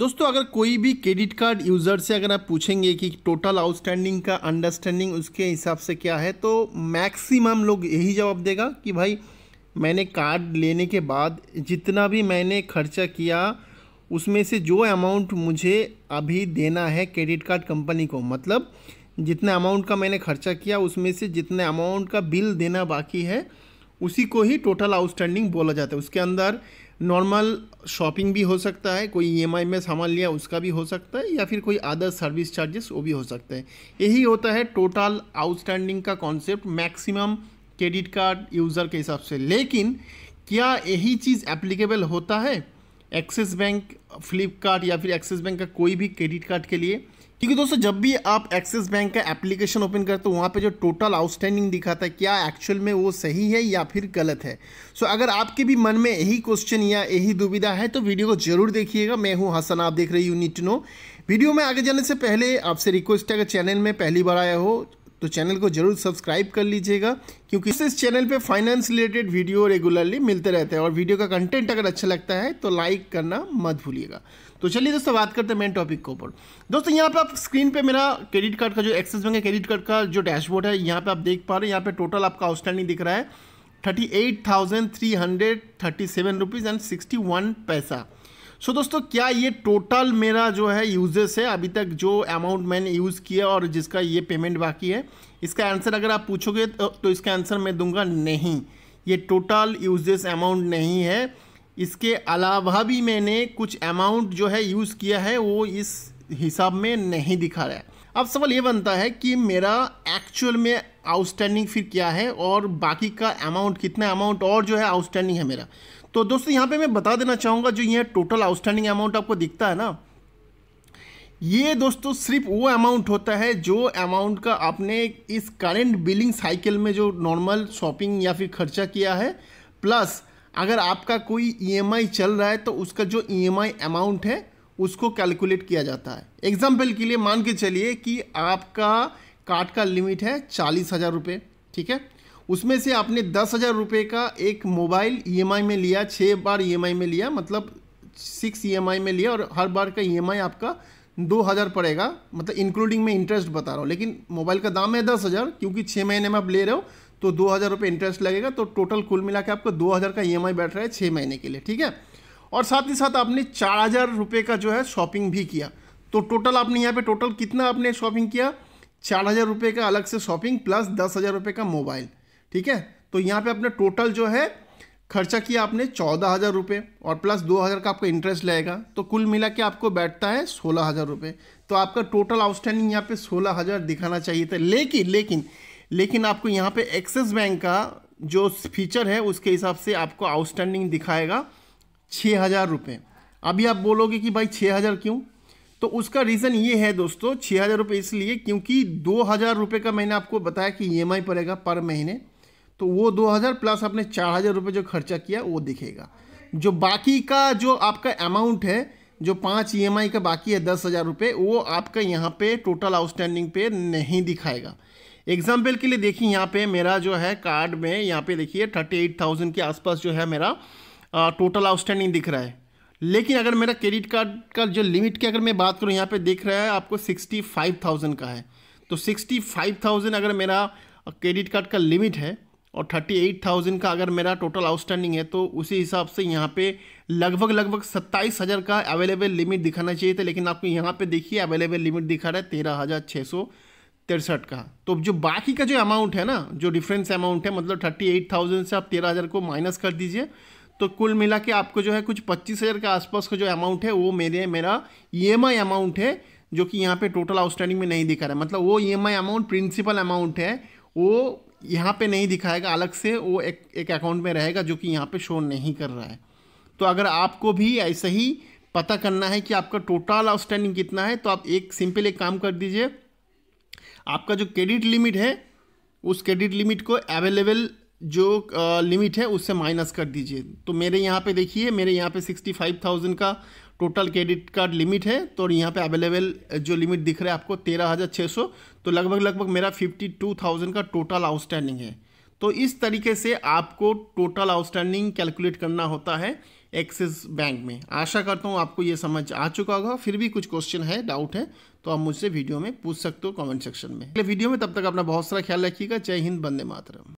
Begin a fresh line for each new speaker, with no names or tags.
दोस्तों अगर कोई भी क्रेडिट कार्ड यूज़र से अगर आप पूछेंगे कि टोटल आउटस्टैंडिंग का अंडरस्टैंडिंग उसके हिसाब से क्या है तो मैक्सिमम लोग यही जवाब देगा कि भाई मैंने कार्ड लेने के बाद जितना भी मैंने खर्चा किया उसमें से जो अमाउंट मुझे अभी देना है क्रेडिट कार्ड कंपनी को मतलब जितने अमाउंट का मैंने खर्चा किया उसमें से जितने अमाउंट का बिल देना बाकी है उसी को ही टोटल आउटस्टैंडिंग बोला जाता है उसके अंदर नॉर्मल शॉपिंग भी हो सकता है कोई ई e में सामान लिया उसका भी हो सकता है या फिर कोई अदर सर्विस चार्जेस वो भी हो सकते हैं यही होता है टोटल आउटस्टैंडिंग का concept maximum credit card user के हिसाब से लेकिन क्या यही चीज़ एप्लीकेबल होता है एक्सिस बैंक फ्लिपकार्ट या फिर एक्सिस बैंक का कोई भी क्रेडिट कार्ड के लिए क्योंकि दोस्तों जब भी आप एक्सिस बैंक का एप्लीकेशन ओपन करते हो वहाँ पे जो टोटल आउटस्टैंडिंग दिखाता है क्या एक्चुअल में वो सही है या फिर गलत है सो so, अगर आपके भी मन में यही क्वेश्चन या यही दुविधा है तो वीडियो को जरूर देखिएगा मैं हूँ हसन आप देख रहे यू नीट नो वीडियो में आगे जाने से पहले आपसे रिक्वेस्ट है अगर चैनल में पहली बार आया हो तो चैनल को जरूर सब्सक्राइब कर लीजिएगा क्योंकि इस चैनल पर फाइनेंस रिलेटेड वीडियो रेगुलरली मिलते रहते हैं और वीडियो का कंटेंट अगर अच्छा लगता है तो लाइक करना मत भूलिएगा तो चलिए दोस्तों बात करते हैं मेन टॉपिक के ऊपर दोस्तों यहाँ पे आप स्क्रीन पे मेरा क्रेडिट कार्ड का जो एक्सेस बैंक है क्रेडिट कार्ड का जो डैशबोर्ड है यहाँ पे आप देख पा रहे हैं यहाँ पे टोटल आपका आउटस्टैंडिंग दिख रहा है thirty eight thousand three hundred thirty seven rupees and sixty one पैसा सो so, दोस्तों क्या ये टोटल मेरा जो है यूजेस है अभी तक जो अमाउंट मैंने यूज़ किया और जिसका ये पेमेंट बाकी है इसका आंसर अगर आप पूछोगे तो, तो इसका आंसर मैं दूंगा नहीं ये टोटल यूजेस अमाउंट नहीं है इसके अलावा भी मैंने कुछ अमाउंट जो है यूज़ किया है वो इस हिसाब में नहीं दिखा रहा है अब सवाल ये बनता है कि मेरा एक्चुअल में आउटस्टैंडिंग फिर क्या है और बाकी का अमाउंट कितना अमाउंट और जो है आउटस्टैंडिंग है मेरा तो दोस्तों यहाँ पे मैं बता देना चाहूँगा जो ये टोटल आउटस्टैंडिंग अमाउंट आपको दिखता है ना ये दोस्तों सिर्फ वो अमाउंट होता है जो अमाउंट का आपने इस करेंट बिलिंग साइकिल में जो नॉर्मल शॉपिंग या फिर खर्चा किया है प्लस अगर आपका कोई ईएमआई e चल रहा है तो उसका जो ईएमआई e अमाउंट है उसको कैलकुलेट किया जाता है एग्जाम्पल के लिए मान के चलिए कि आपका कार्ड का लिमिट है चालीस हज़ार रुपये ठीक है उसमें से आपने दस हज़ार रुपये का एक मोबाइल ईएमआई e में लिया छः बार ईएमआई में लिया मतलब सिक्स ईएमआई में लिया और हर बार का ई आपका दो हज़ार पड़ेगा मतलब इंक्लूडिंग में इंटरेस्ट बता रहा हूँ लेकिन मोबाइल का दाम है दस हज़ार क्योंकि छः महीने में आप ले रहे हो तो दो हज़ार रुपये इंटरेस्ट लगेगा तो टोटल कुल मिला के आपको दो हज़ार का ई एम आई बैठ रहा है छः महीने के लिए ठीक है और साथ ही साथ आपने चार हज़ार रुपये का जो है शॉपिंग भी किया तो टोटल आपने यहाँ पे टोटल कितना आपने शॉपिंग किया चार हज़ार रुपये का अलग से शॉपिंग प्लस दस हज़ार रुपये का मोबाइल ठीक है तो यहाँ पे आपने टोटल जो है खर्चा किया आपने चौदह हज़ार रुपये और प्लस दो हज़ार का आपको इंटरेस्ट लगेगा तो कुल मिला के आपको बैठता है सोलह हज़ार रुपये तो आपका टोटल आउटस्टैंडिंग यहाँ पे सोलह हज़ार दिखाना चाहिए था लेकिन लेकिन लेकिन आपको यहाँ पे एक्सिस बैंक का जो फीचर है उसके हिसाब से आपको आउटस्टैंडिंग दिखाएगा छः हज़ार रुपये अभी आप बोलोगे कि भाई छः हज़ार क्यों तो उसका रीज़न ये है दोस्तों छः हज़ार रुपये इसलिए क्योंकि दो हज़ार रुपये का मैंने आपको बताया कि ई e पड़ेगा पर महीने तो वो दो हज़ार प्लस आपने चार हज़ार रुपये जो खर्चा किया वो दिखेगा जो बाकी का जो आपका अमाउंट है जो पाँच ई e का बाकी है दस हज़ार रुपये वो आपका यहाँ पे टोटल आउटस्टैंडिंग पे नहीं दिखाएगा एग्जाम्पल के लिए देखिए यहाँ पे मेरा जो है कार्ड में यहाँ पे देखिए थर्टी एट थाउजेंड के आसपास जो है मेरा टोटल आउटस्टैंडिंग दिख रहा है लेकिन अगर मेरा क्रेडिट कार्ड का जो लिमिट की अगर मैं बात करूँ यहाँ पे दिख रहा है आपको सिक्सटी फाइव थाउजेंड का है तो सिक्सटी फाइव थाउजेंड अगर मेरा क्रेडिट कार्ड का लिमिट है और थर्टी एट थाउजेंड का अगर मेरा टोटल आउटस्टैंडिंग है तो उसी हिसाब से यहाँ पे लगभग लगभग सत्ताईस हज़ार का अवेलेबल लिमिट दिखाना चाहिए था लेकिन आपको यहाँ पे देखिए अवेलेबल लिमिट दिखा रहा है तेरह हज़ार छः सौ तिरसठ का तो जो बाकी का जो अमाउंट है ना जो डिफरेंस अमाउंट है मतलब थर्टी एट थाउजेंड से आप तेरह हज़ार को माइनस कर दीजिए तो कुल मिला के आपको जो है कुछ पच्चीस हज़ार के आसपास का जो अमाउंट है वो मेरे मेरा ई e अमाउंट है जो कि यहाँ पे टोटल आउटस्टैंडिंग में नहीं दिखा रहा है मतलब वो ई अमाउंट प्रिंसिपल अमाउंट है वो यहाँ पे नहीं दिखाएगा अलग से वो एक एक अकाउंट में रहेगा जो कि यहाँ पे शो नहीं कर रहा है तो अगर आपको भी ऐसे ही पता करना है कि आपका टोटल आउटस्टैंडिंग कितना है तो आप एक सिंपल एक काम कर दीजिए आपका जो क्रेडिट लिमिट है उस क्रेडिट लिमिट को अवेलेबल जो लिमिट है उससे माइनस कर दीजिए तो मेरे यहाँ पे देखिए मेरे यहाँ पे सिक्सटी फाइव थाउजेंड का टोटल क्रेडिट कार्ड लिमिट है तो यहाँ पे अवेलेबल जो लिमिट दिख रहा है आपको तेरह हज़ार छः सौ तो लगभग लगभग मेरा फिफ्टी टू थाउजेंड का टोटल आउटस्टैंडिंग है तो इस तरीके से आपको टोटल आउटस्टैंडिंग कैलकुलेट करना होता है एक्सिस बैंक में आशा करता हूँ आपको ये समझ आ चुका होगा फिर भी कुछ क्वेश्चन है डाउट है तो आप मुझसे वीडियो में पूछ सकते हो कमेंट सेक्शन में अगले वीडियो में तब तक अपना बहुत सारा ख्याल रखिएगा जय हिंद बंदे मातरम